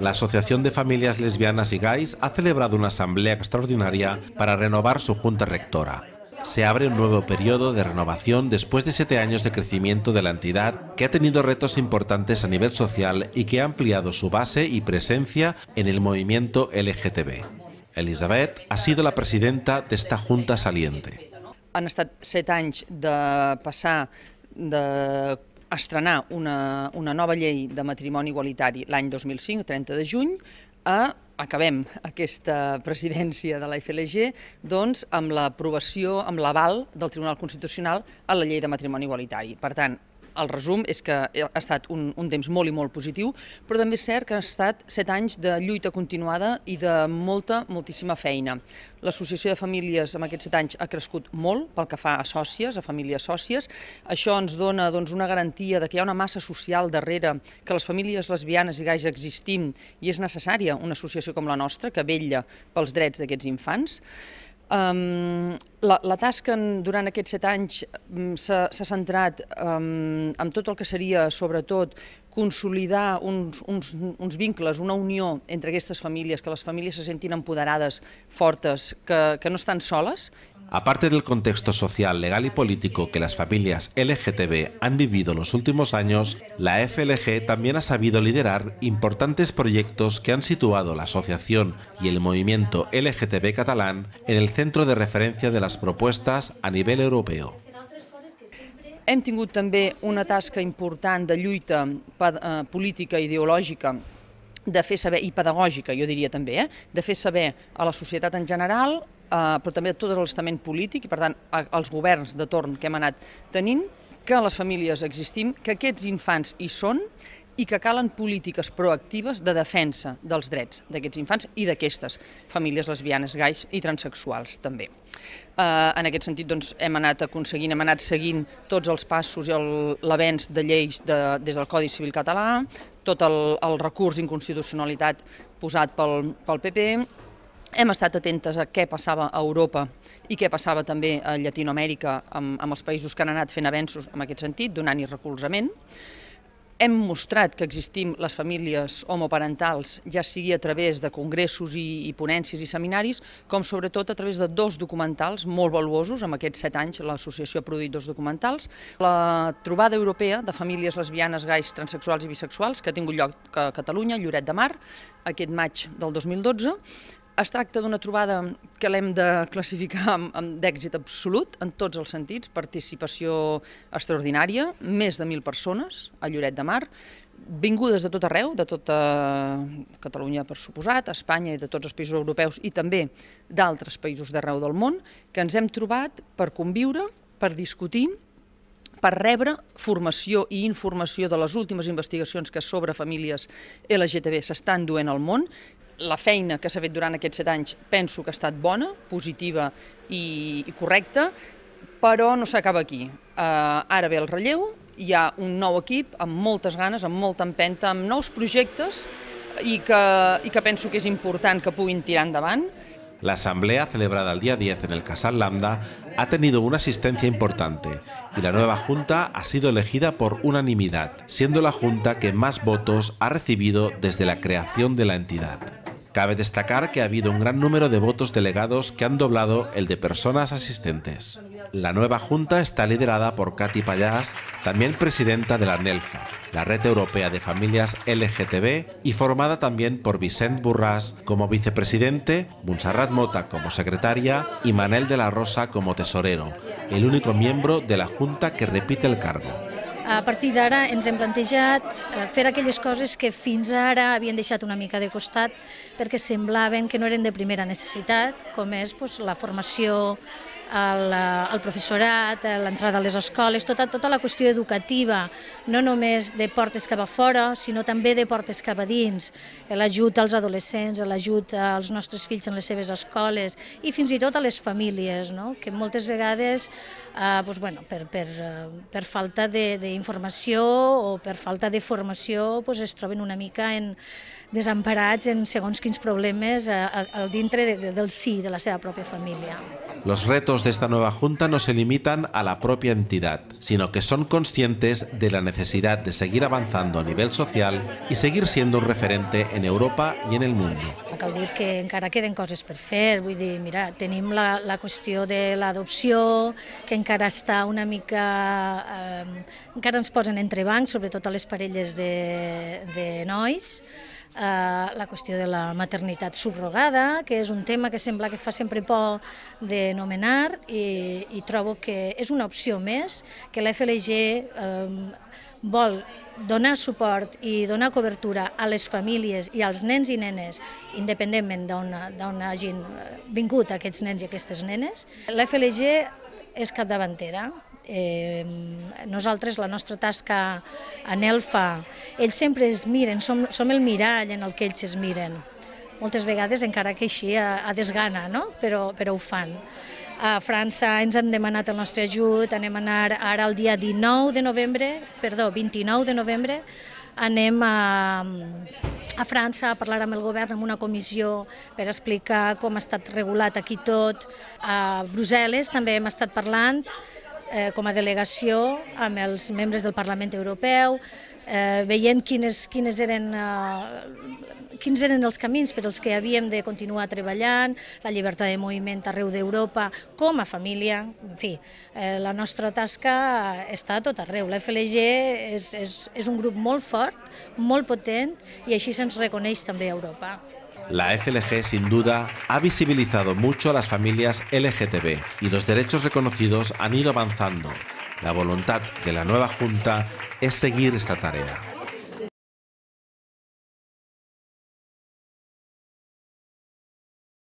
La Asociación de Familias Lesbianas y Gays ha celebrado una asamblea extraordinaria para renovar su junta rectora. Se abre un nuevo periodo de renovación después de siete años de crecimiento de la entidad, que ha tenido retos importantes a nivel social y que ha ampliado su base y presencia en el movimiento LGTB. Elizabeth ha sido la presidenta de esta junta saliente. de pasar de estrenar una, una nova llei de matrimoni igualitari l'any 2005, 30 de juny, a acabem aquesta presidència de la FLG doncs, amb l'aprovació, amb l'aval del Tribunal Constitucional a la llei de matrimoni igualitari. Per tant, el resum és que ha estat un, un temps molt i molt positiu, però també és cert que ha estat set anys de lluita continuada i de molta, moltíssima feina. L'Associació de Famílies amb aquests set anys ha crescut molt pel que fa a sòcies, a famílies sòcies. Això ens dona doncs, una garantia de que hi ha una massa social darrere, que les famílies lesbianes i gais existim i és necessària una associació com la nostra que vetlla pels drets d'aquests infants. Um, la, la tasca en, durant aquests set anys s'ha centrat um, en tot el que seria, sobretot, consolidar uns, uns, uns vincles, una unió entre aquestes famílies, que les famílies se sentin empoderades, fortes, que, que no estan soles Aparte del contexto social, legal y político que las familias LGTB han vivido los últimos años, la FLG también ha sabido liderar importantes proyectos que han situado la asociación y el movimiento LGTB catalán en el centro de referencia de las propuestas a nivel europeo. Hem tingut també una tasca important de lluita eh, política i ideològica de fer saber, i pedagògica, jo diria també, eh? de fer saber a la societat en general, Eh, però també tot l'estament polític i, per tant, els governs de torn que hem anat tenint, que les famílies existim, que aquests infants hi són i que calen polítiques proactives de defensa dels drets d'aquests infants i d'aquestes famílies lesbianes, gais i transexuals també. Eh, en aquest sentit doncs, hem anat aconseguint, hem anat seguint tots els passos i l'avenç de lleis de, des del Codi Civil Català, tot el, el recurs d'inconstitucionalitat posat pel, pel PP, hem estat atentes a què passava a Europa i què passava també a Llatinoamèrica amb, amb els països que han anat fent avenços en aquest sentit, donant-hi recolzament. Hem mostrat que existim les famílies homoparentals, ja sigui a través de congressos i, i ponències i seminaris, com sobretot a través de dos documentals molt valuosos, En aquests set anys l'associació ha produït dos documentals, la trobada europea de famílies lesbianes, gais, transexuals i bisexuals, que ha tingut lloc a Catalunya, Lloret de Mar, aquest maig del 2012, es tracta d'una trobada que l'hem de classificar amb, amb d'èxit absolut en tots els sentits, participació extraordinària, més de mil persones a Lloret de Mar, vingudes de tot arreu, de tota Catalunya per suposat, Espanya i de tots els països europeus i també d'altres països d'arreu del món, que ens hem trobat per conviure, per discutir, per rebre formació i informació de les últimes investigacions que sobre famílies LGTB s'estan duent al món la feina que s'ha fet durant aquests set anys penso que ha estat bona, positiva i, i correcta, però no s'acaba aquí. Uh, ara ve el relleu, hi ha un nou equip amb moltes ganes, amb molta empenta, amb nous projectes i que, i que penso que és important que puguin tirar endavant. L'assemblea, celebrada el dia 10 en el Casal Lambda ha tenido una asistencia importante y la nueva Junta ha sido elegida por unanimidad, siendo la Junta que más votos ha recibido desde la creación de la entidad. Cabe destacar que ha habido un gran número de votos delegados que han doblado el de personas asistentes. La nueva Junta está liderada por Katy Payas, también presidenta de la NELFA, la Red Europea de Familias LGTB, y formada también por Vicente Burras como vicepresidente, Monserrat Mota como secretaria y Manel de la Rosa como tesorero, el único miembro de la Junta que repite el cargo. A partir d'ara ens hem plantejat eh, fer aquelles coses que fins ara havien deixat una mica de costat perquè semblaven que no eren de primera necessitat, com és doncs, la formació el, eh, el professorat, eh, l'entrada a les escoles, tota, tota la qüestió educativa, no només de portes cap a fora, sinó també de portes cap a dins, eh, l'ajut als adolescents, l'ajut als nostres fills en les seves escoles i fins i tot a les famílies, no? que moltes vegades eh, doncs, bueno, per, per, per falta d'informació o per falta de formació doncs, es troben una mica en, desemparats en segons quins problemes al dintre de, de, del sí de la seva pròpia família. Los retos de esta nueva Junta no se limitan a la propia entidad, sino que son conscientes de la necesidad de seguir avanzando a nivel social i seguir siendo un referente en Europa i en el mundo. Cal dir que encara queden coses per fer, vull dir, mira, tenim la, la qüestió de l'adopció, que encara està una mica... Eh, encara ens posen entre bancs, sobretot a les parelles de, de nois, Eh, la qüestió de la maternitat subrogada, que és un tema que sembla que fa sempre por de nomenar i, i trobo que és una opció més que la FLG eh, vol donar suport i donar cobertura a les famílies i als nens i nenes, independentment d'on hagin vingut aquests nens i aquestes nenes. La FLG és capdavantera, eh, nosaltres, la nostra tasca en ELFA, ells sempre es miren, som, som el mirall en el que ells es miren. Moltes vegades, encara que així, a, a desgana, no? però, però ho fan. A França ens han demanat el nostre ajut, anem a anar ara el dia 19 de novembre, perdó, 29 de novembre, anem a, a França a parlar amb el govern amb una comissió per explicar com ha estat regulat aquí tot. A Brussel·les també hem estat parlant eh, com a delegació amb els membres del Parlament Europeu, eh, veient quines, quines eren, eh, quins eren els camins per als que havíem de continuar treballant, la llibertat de moviment arreu d'Europa, com a família, en fi, eh, la nostra tasca està a tot arreu. La FLG és, és, és un grup molt fort, molt potent, i així se'ns reconeix també a Europa. la FLG sin duda ha visibilizado mucho a las familias LGTB y los derechos reconocidos han ido avanzando. La voluntad de la nueva Junta es seguir esta tarea.